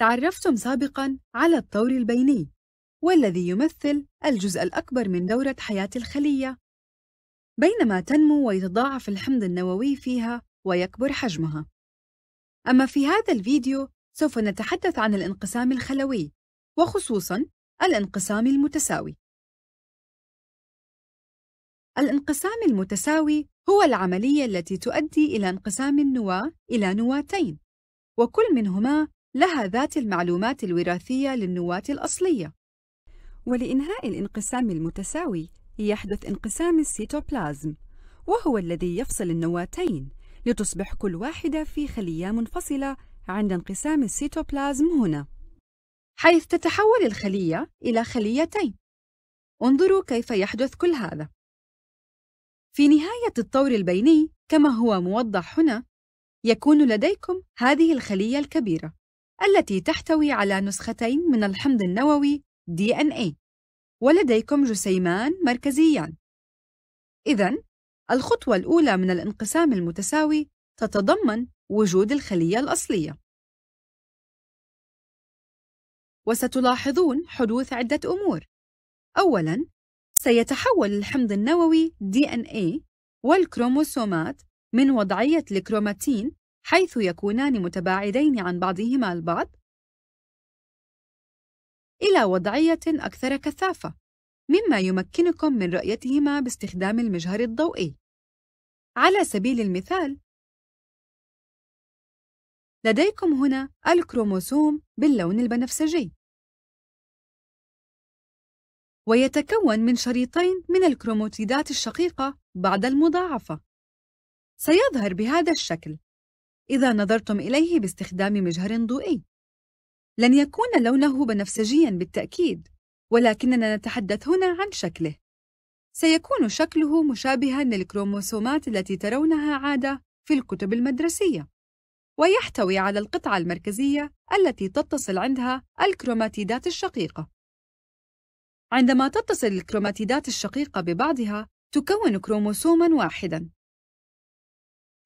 تعرفتم سابقاً على الطور البيني والذي يمثل الجزء الأكبر من دورة حياة الخلية بينما تنمو ويتضاعف الحمض النووي فيها ويكبر حجمها أما في هذا الفيديو سوف نتحدث عن الانقسام الخلوي وخصوصاً الانقسام المتساوي الانقسام المتساوي هو العملية التي تؤدي إلى انقسام النواة إلى نواتين وكل منهما لها ذات المعلومات الوراثية للنواة الأصلية ولإنهاء الانقسام المتساوي يحدث انقسام السيتوبلازم وهو الذي يفصل النواتين لتصبح كل واحدة في خلية منفصلة عند انقسام السيتوبلازم هنا حيث تتحول الخلية إلى خليتين انظروا كيف يحدث كل هذا في نهاية الطور البيني كما هو موضح هنا يكون لديكم هذه الخلية الكبيرة التي تحتوي على نسختين من الحمض النووي DNA إيه. ولديكم جسيمان مركزيان إذا الخطوة الأولى من الانقسام المتساوي تتضمن وجود الخلية الأصلية وستلاحظون حدوث عدة أمور أولاً سيتحول الحمض النووي DNA إيه والكروموسومات من وضعية الكروماتين حيث يكونان متباعدين عن بعضهما البعض إلى وضعية أكثر كثافة، مما يمكنكم من رؤيتهما باستخدام المجهر الضوئي. على سبيل المثال، لديكم هنا الكروموسوم باللون البنفسجي، ويتكون من شريطين من الكروموتيدات الشقيقة بعد المضاعفة. سيظهر بهذا الشكل. إذا نظرتم إليه باستخدام مجهر ضوئي. لن يكون لونه بنفسجياً بالتأكيد، ولكننا نتحدث هنا عن شكله. سيكون شكله مشابهاً للكروموسومات التي ترونها عادة في الكتب المدرسية، ويحتوي على القطعة المركزية التي تتصل عندها الكروماتيدات الشقيقة. عندما تتصل الكروماتيدات الشقيقة ببعضها، تكون كروموسوماً واحداً،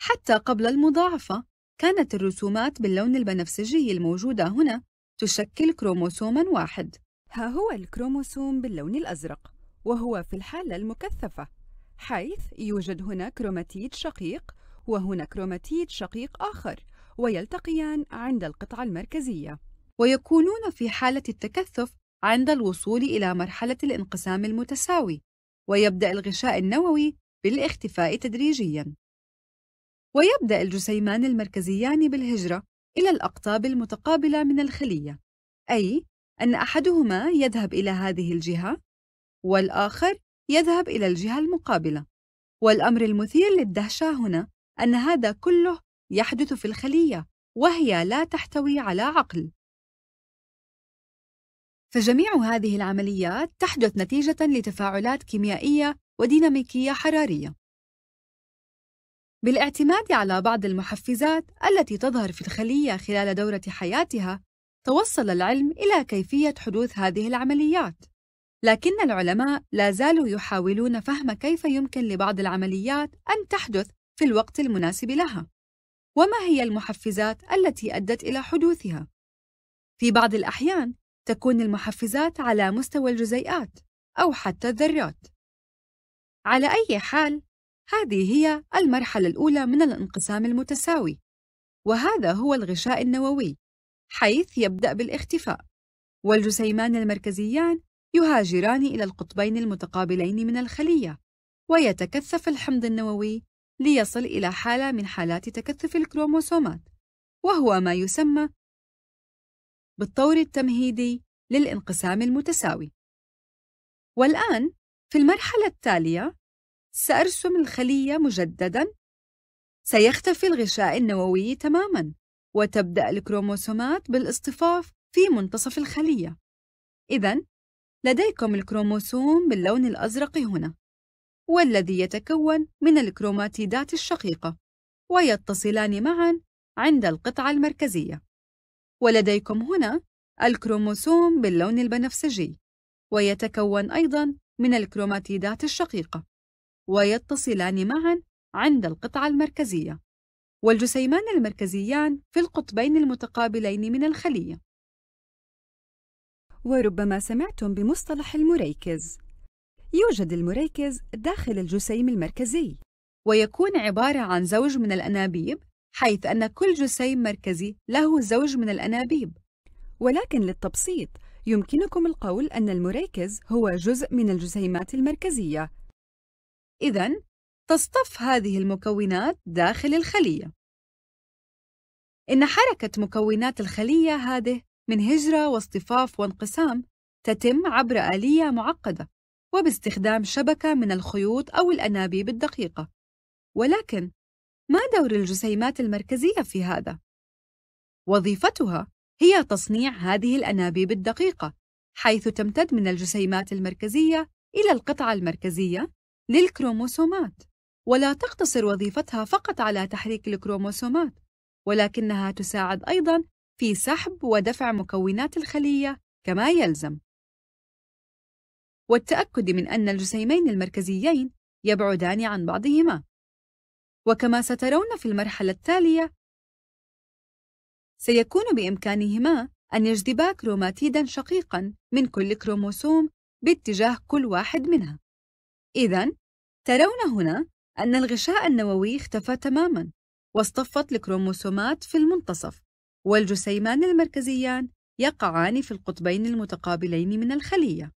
حتى قبل المضاعفة كانت الرسومات باللون البنفسجي الموجودة هنا تشكل كروموسوما واحد ها هو الكروموسوم باللون الأزرق وهو في الحالة المكثفة حيث يوجد هنا كروماتيد شقيق وهنا كروماتيد شقيق آخر ويلتقيان عند القطعة المركزية ويكونون في حالة التكثف عند الوصول إلى مرحلة الانقسام المتساوي ويبدأ الغشاء النووي بالاختفاء تدريجياً ويبدأ الجسيمان المركزيان بالهجرة إلى الأقطاب المتقابلة من الخلية، أي أن أحدهما يذهب إلى هذه الجهة والآخر يذهب إلى الجهة المقابلة. والأمر المثير للدهشة هنا أن هذا كله يحدث في الخلية وهي لا تحتوي على عقل. فجميع هذه العمليات تحدث نتيجة لتفاعلات كيميائية وديناميكية حرارية. بالاعتماد على بعض المحفزات التي تظهر في الخلية خلال دورة حياتها، توصل العلم إلى كيفية حدوث هذه العمليات. لكن العلماء لا زالوا يحاولون فهم كيف يمكن لبعض العمليات أن تحدث في الوقت المناسب لها، وما هي المحفزات التي أدت إلى حدوثها. في بعض الأحيان، تكون المحفزات على مستوى الجزيئات أو حتى الذرات. على أي حال، هذه هي المرحلة الأولى من الانقسام المتساوي وهذا هو الغشاء النووي حيث يبدأ بالاختفاء والجسيمان المركزيان يهاجران إلى القطبين المتقابلين من الخلية ويتكثف الحمض النووي ليصل إلى حالة من حالات تكثف الكروموسومات وهو ما يسمى بالطور التمهيدي للانقسام المتساوي والآن في المرحلة التالية سأرسم الخلية مجدداً سيختفي الغشاء النووي تماماً وتبدأ الكروموسومات بالاصطفاف في منتصف الخلية إذا لديكم الكروموسوم باللون الأزرق هنا والذي يتكون من الكروماتيدات الشقيقة ويتصلان معا عند القطعة المركزية ولديكم هنا الكروموسوم باللون البنفسجي ويتكون أيضا من الكروماتيدات الشقيقة ويتصلان معا عند القطعة المركزية والجسيمان المركزيان في القطبين المتقابلين من الخلية وربما سمعتم بمصطلح المريكز يوجد المريكز داخل الجسيم المركزي ويكون عبارة عن زوج من الأنابيب حيث أن كل جسيم مركزي له زوج من الأنابيب ولكن للتبسيط يمكنكم القول أن المريكز هو جزء من الجسيمات المركزية إذا تصطف هذه المكونات داخل الخلية إن حركة مكونات الخلية هذه من هجرة واصطفاف وانقسام تتم عبر آلية معقدة وباستخدام شبكة من الخيوط أو الأنابيب الدقيقة ولكن ما دور الجسيمات المركزية في هذا؟ وظيفتها هي تصنيع هذه الأنابيب الدقيقة حيث تمتد من الجسيمات المركزية إلى القطعة المركزية للكروموسومات ولا تقتصر وظيفتها فقط على تحريك الكروموسومات ولكنها تساعد أيضا في سحب ودفع مكونات الخلية كما يلزم والتأكد من أن الجسيمين المركزيين يبعدان عن بعضهما وكما سترون في المرحلة التالية سيكون بإمكانهما أن يجذبا كروماتيدا شقيقا من كل كروموسوم باتجاه كل واحد منها إذا ترون هنا أن الغشاء النووي اختفى تماماً واصطفت الكروموسومات في المنتصف والجسيمان المركزيان يقعان في القطبين المتقابلين من الخلية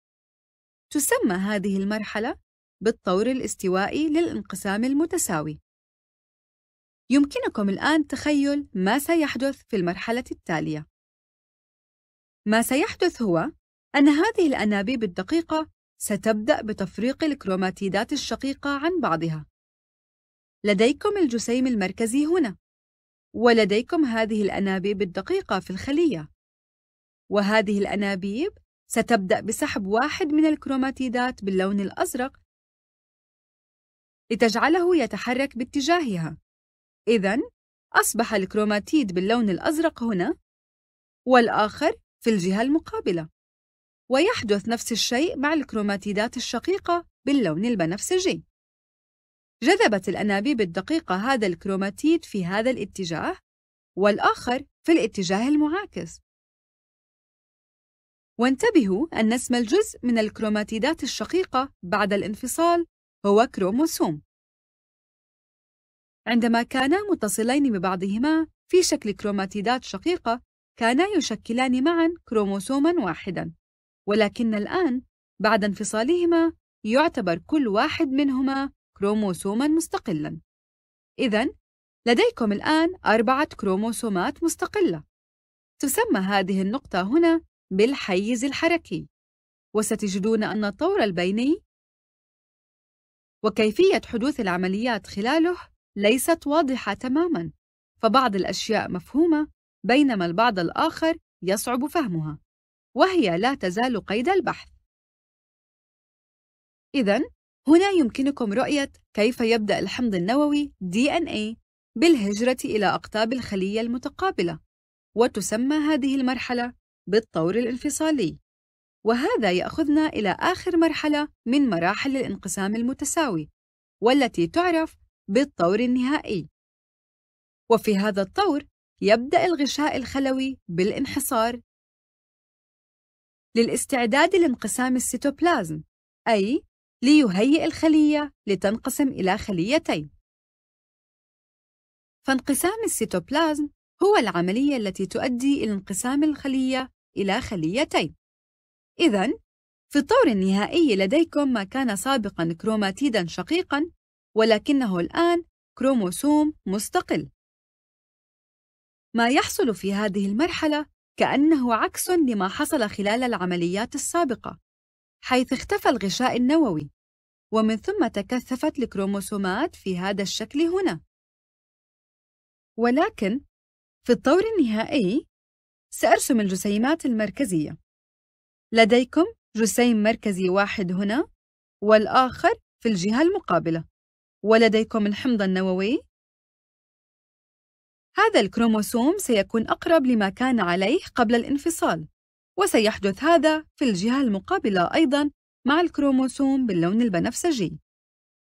تسمى هذه المرحلة بالطور الاستوائي للانقسام المتساوي يمكنكم الآن تخيل ما سيحدث في المرحلة التالية ما سيحدث هو أن هذه الأنابيب الدقيقة ستبدأ بتفريق الكروماتيدات الشقيقة عن بعضها. لديكم الجسيم المركزي هنا، ولديكم هذه الأنابيب الدقيقة في الخلية، وهذه الأنابيب ستبدأ بسحب واحد من الكروماتيدات باللون الأزرق لتجعله يتحرك باتجاهها. إذا أصبح الكروماتيد باللون الأزرق هنا والآخر في الجهة المقابلة. ويحدث نفس الشيء مع الكروماتيدات الشقيقة باللون البنفسجي جذبت الأنابيب الدقيقة هذا الكروماتيد في هذا الاتجاه والآخر في الاتجاه المعاكس وانتبهوا أن اسم الجزء من الكروماتيدات الشقيقة بعد الانفصال هو كروموسوم عندما كانا متصلين ببعضهما في شكل كروماتيدات شقيقة كانا يشكلان معا كروموسوما واحدا ولكن الآن بعد انفصالهما يعتبر كل واحد منهما كروموسوما مستقلا إذا لديكم الآن أربعة كروموسومات مستقلة تسمى هذه النقطة هنا بالحيز الحركي وستجدون أن الطور البيني وكيفية حدوث العمليات خلاله ليست واضحة تماماً فبعض الأشياء مفهومة بينما البعض الآخر يصعب فهمها وهي لا تزال قيد البحث إذا هنا يمكنكم رؤية كيف يبدأ الحمض النووي DNA بالهجرة إلى أقطاب الخلية المتقابلة وتسمى هذه المرحلة بالطور الانفصالي وهذا يأخذنا إلى آخر مرحلة من مراحل الانقسام المتساوي والتي تعرف بالطور النهائي وفي هذا الطور يبدأ الغشاء الخلوي بالانحصار للاستعداد لانقسام السيتوبلازم أي ليهيئ الخلية لتنقسم إلى خليتين فانقسام السيتوبلازم هو العملية التي تؤدي إلى انقسام الخلية إلى خليتين إذا في الطور النهائي لديكم ما كان سابقاً كروماتيداً شقيقاً ولكنه الآن كروموسوم مستقل ما يحصل في هذه المرحلة كأنه عكس لما حصل خلال العمليات السابقة حيث اختفى الغشاء النووي ومن ثم تكثفت الكروموسومات في هذا الشكل هنا ولكن في الطور النهائي سأرسم الجسيمات المركزية لديكم جسيم مركزي واحد هنا والآخر في الجهة المقابلة ولديكم الحمض النووي هذا الكروموسوم سيكون أقرب لما كان عليه قبل الانفصال وسيحدث هذا في الجهة المقابلة أيضاً مع الكروموسوم باللون البنفسجي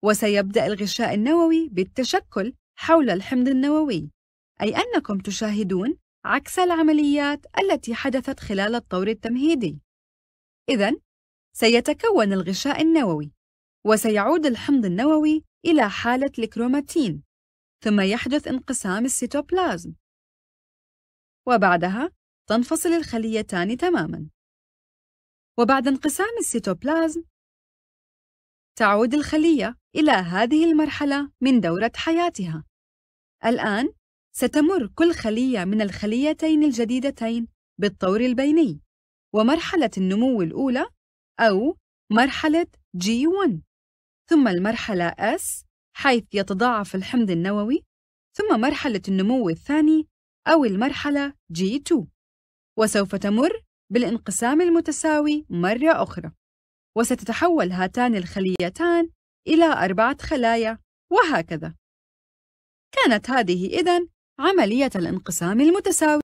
وسيبدأ الغشاء النووي بالتشكل حول الحمض النووي أي أنكم تشاهدون عكس العمليات التي حدثت خلال الطور التمهيدي إذا سيتكون الغشاء النووي وسيعود الحمض النووي إلى حالة الكروماتين ثم يحدث انقسام السيتوبلازم وبعدها تنفصل الخليتان تماماً وبعد انقسام السيتوبلازم تعود الخلية إلى هذه المرحلة من دورة حياتها الآن ستمر كل خلية من الخليتين الجديدتين بالطور البيني ومرحلة النمو الأولى أو مرحلة G1 ثم المرحلة S حيث يتضاعف الحمض النووي ثم مرحلة النمو الثاني أو المرحلة G2 وسوف تمر بالانقسام المتساوي مرة أخرى وستتحول هاتان الخليتان إلى أربعة خلايا وهكذا كانت هذه إذن عملية الانقسام المتساوي